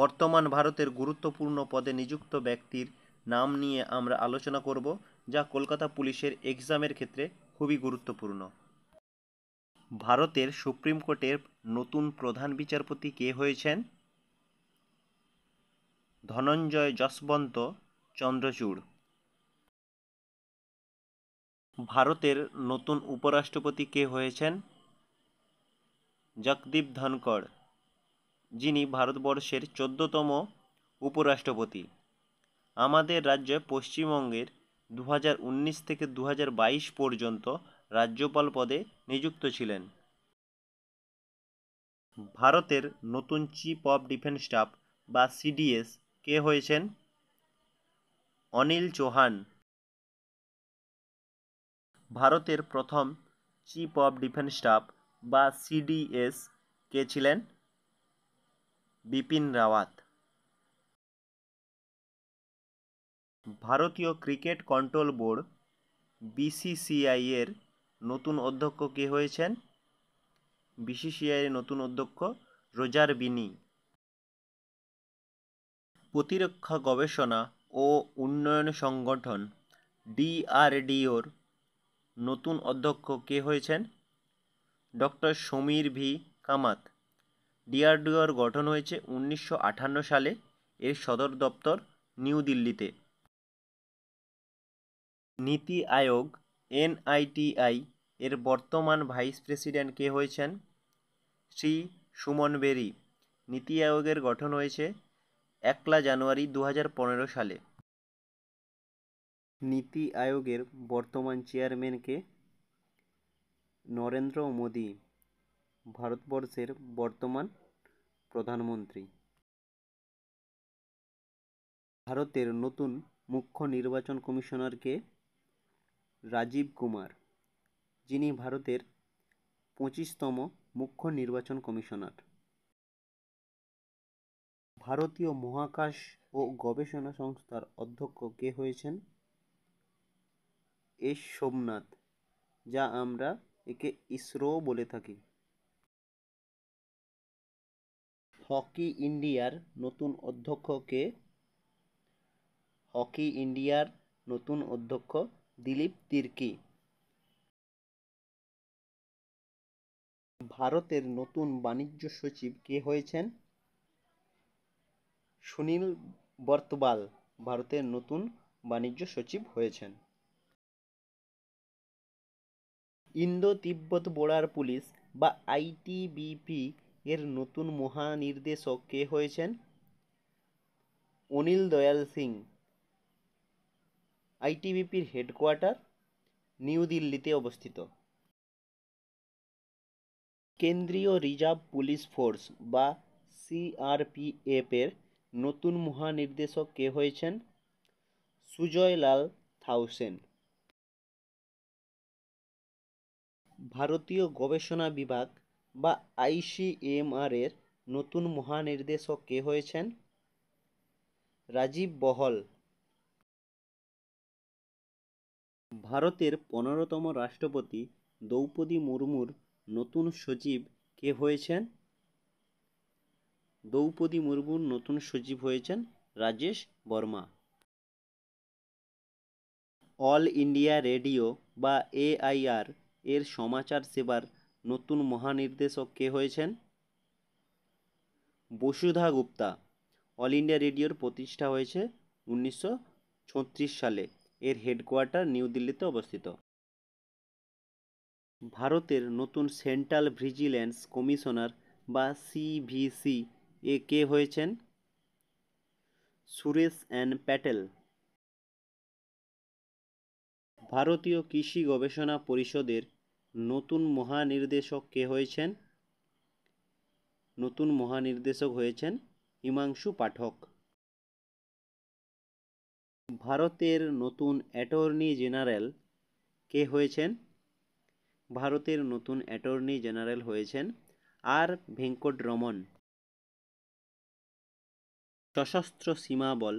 বর্তমান ভারতের গুরুত্বপূর্ণ পদে নিযুক্ত ব্যক্তির নাম নিয়ে আমরা আলোচনা করব যা কলকাতা পুলিশের এক্সামের ক্ষেত্রে খুবই গুরুত্বপূর্ণ ভারতের সুপ্রিম কোর্টের নতুন প্রধান বিচারপতি কে হয়েছেন ধনঞ্জয় যশবন্ত চন্দ্রচূড় ভারতের নতুন উপরাষ্ট্রপতি কে হয়েছেন জগদীপ ধনকড় যিনি ভারতবর্ষের চোদ্দোতম উপরাষ্ট্রপতি আমাদের রাজ্যে পশ্চিমবঙ্গের দু থেকে দু পর্যন্ত রাজ্যপাল পদে নিযুক্ত ছিলেন ভারতের নতুন চিফ অফ ডিফেন্স স্টাফ বা সিডিএস কে হয়েছেন অনিল চৌহান ভারতের প্রথম চিফ অফ ডিফেন্স স্টাফ বা সিডিএস কে ছিলেন বিপিন রাওয়াত ভারতীয় ক্রিকেট কন্ট্রোল বোর্ড এর নতুন অধ্যক্ষ কে হয়েছেন এর নতুন অধ্যক্ষ রোজার বিনি প্রতিরক্ষা গবেষণা ও উন্নয়ন সংগঠন ডিআরডিওর নতুন অধ্যক্ষ কে হয়েছেন ডক্টর সমীর ভি কামাত ডিআরডিওর গঠন হয়েছে উনিশশো সালে এর সদর দপ্তর নিউ দিল্লিতে নীতি আয়োগ এনআইটিআই এর বর্তমান ভাইস প্রেসিডেন্ট কে হয়েছেন শ্রী সুমন বেরি নীতি আয়োগের গঠন হয়েছে একলা জানুয়ারি দু সালে নীতি আয়োগের বর্তমান চেয়ারম্যানকে নরেন্দ্র মোদী ভারতবর্ষের বর্তমান প্রধানমন্ত্রী ভারতের নতুন মুখ্য নির্বাচন কমিশনার কে রাজীব কুমার যিনি ভারতের পঁচিশতম মুখ্য নির্বাচন কমিশনার ভারতীয় মহাকাশ ও গবেষণা সংস্থার অধ্যক্ষ কে হয়েছেন এস সোমনাথ যা আমরা একে ইসরো বলে থাকি হকি ইন্ডিয়ার নতুন অধ্যক্ষ কে হকি ইন্ডিয়ার নতুন অধ্যক্ষ দিলীপ তির্কি ভারতের নতুন বাণিজ্য সচিব কে হয়েছেন সুনীল বর্তবাল ভারতের নতুন বাণিজ্য সচিব হয়েছেন ইন্দো তিব্বত বোর্ডার পুলিশ বা আইটিবিপি এর নতুন মহানির্দেশক কে হয়েছেন অনিল দয়াল সিং আইটিবিপির হেডকোয়ার্টার নিউ দিল্লিতে অবস্থিত কেন্দ্রীয় রিজার্ভ পুলিশ ফোর্স বা সিআরপিএফের নতুন মহানির্দেশক কে হয়েছেন সুজয়লাল থাউসেন ভারতীয় গবেষণা বিভাগ বা এর নতুন মহানির্দেশক কে হয়েছেন রাজীব বহল ভারতের পনেরোতম রাষ্ট্রপতি দ্রৌপদী মুর্মুর নতুন সচিব কে হয়েছেন দ্রৌপদী মুর্মুর নতুন সচিব হয়েছেন Rajesh Verma all India radio বা এআইআর এর সমাচার সেবার নতুন মহানির্দেশক কে হয়েছেন বসুধা গুপ্তা অল ইন্ডিয়া রেডিওর প্রতিষ্ঠা হয়েছে উনিশশো সালে এর হেডকোয়ার্টার নিউ দিল্লিতে অবস্থিত ভারতের নতুন সেন্ট্রাল ভিজিল্যান্স কমিশনার বা সিভিসি এ কে হয়েছেন সুরেশ অ্যান্ড প্যাটেল ভারতীয় কৃষি গবেষণা পরিষদের নতুন মহানির্দেশক কে হয়েছেন নতুন মহানির্দেশক হয়েছেন হিমাংশু পাঠক ভারতের নতুন অ্যাটর্নি জেনারেল কে হয়েছেন ভারতের নতুন অ্যাটর্নি জেনারেল হয়েছেন আর ভেঙ্কট রমন সশস্ত্র সীমা বল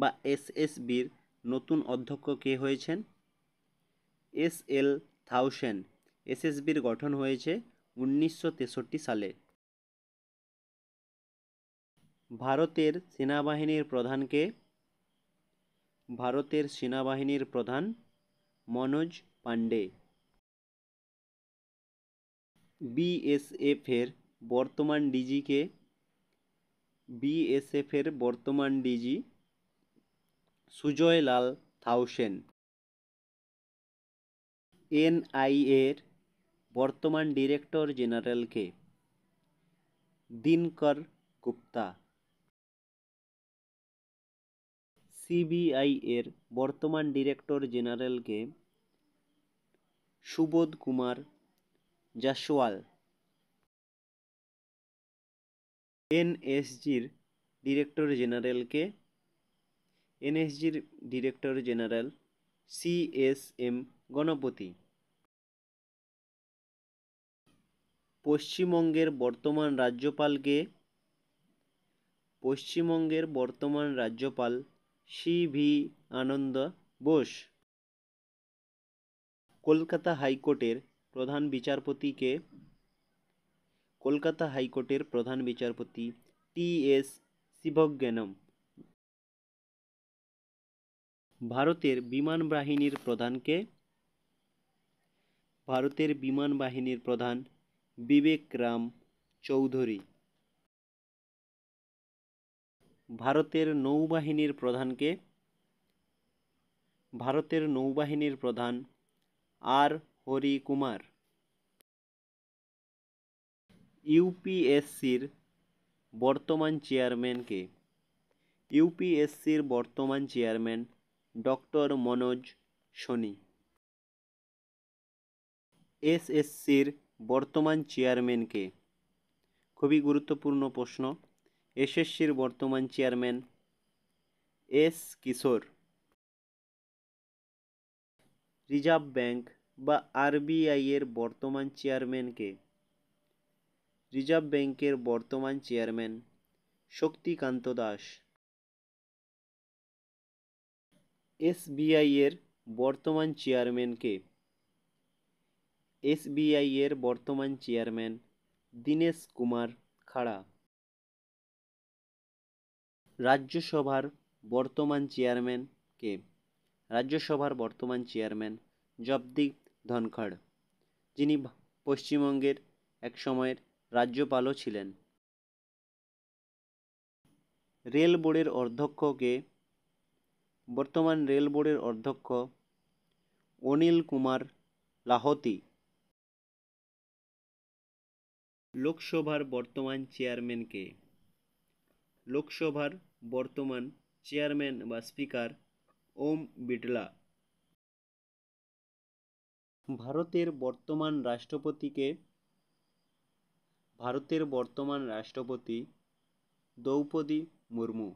বা এসএসবির নতুন অধ্যক্ষ কে হয়েছেন এস এল থাউসেন্ড এসএসবির গঠন হয়েছে উনিশশো সালে ভারতের সেনাবাহিনীর প্রধানকে ভারতের সেনাবাহিনীর প্রধান মনোজ পাণ্ডে বিএসএফের বর্তমান ডিজিকে বিএসএফের বর্তমান ডিজি সুজয়লাল থাউসেন এনআইএর বর্তমান ডিরেক্টর জেনারেলকে দিনকর গুপ্তা সিবিআই এর বর্তমান ডিরেক্টর জেনারেলকে সুবোধ কুমার জাসওয়াল এনএসজির ডিরেক্টর জেনারেলকে এনএসজির director general C S M Ganapathi পশ্চিমবঙ্গের বর্তমান রাজ্যপালকে পশ্চিমবঙ্গের বর্তমান রাজ্যপাল সি ভি আনন্দ বোস কলকাতা হাইকোর্টের প্রধান বিচারপতিকে কলকাতা হাইকোর্টের প্রধান বিচারপতি টি এস শিবজ্ঞানম ভারতের বিমান বাহিনীর প্রধানকে ভারতের বিমান বাহিনীর প্রধান বিবেক রাম চৌধুরী ভারতের নৌবাহিনীর প্রধানকে ভারতের নৌবাহিনীর প্রধান আর হরি কুমার ইউপিএসসির বর্তমান চেয়ারম্যানকে ইউপিএসসির বর্তমান চেয়ারম্যান ডক্টর মনোজ সোনি এসএসসির বর্তমান চেয়ারম্যান কে খুবই গুরুত্বপূর্ণ প্রশ্ন এসএসসির বর্তমান chairman S Kishore reserve bank বা আরবিআই এর বর্তমান চেয়ারম্যান কে রিজার্ভ ব্যাংকের বর্তমান চেয়ারম্যান শক্তিকান্ত দাস এসবিআই এর বর্তমান চেয়ারম্যান কে এসবিআই এর বর্তমান চেয়ারম্যান দীনেশ কুমার খাড়া রাজ্যসভার বর্তমান চেয়ারম্যান কে রাজ্যসভার বর্তমান চেয়ারম্যান জবদীপ ধনখড় যিনি পশ্চিমবঙ্গের এক সময়ের রাজ্যপালও ছিলেন রেল বোর্ডের অধ্যক্ষকে বর্তমান রেল বোর্ডের অধ্যক্ষ অনিল কুমার লাহতি লোকসভার বর্তমান চেয়ারম্যানকে লোকসভার বর্তমান চেয়ারম্যান বা স্পিকার ওম বিটলা ভারতের বর্তমান রাষ্ট্রপতিকে ভারতের বর্তমান রাষ্ট্রপতি দ্রৌপদী মুর্মু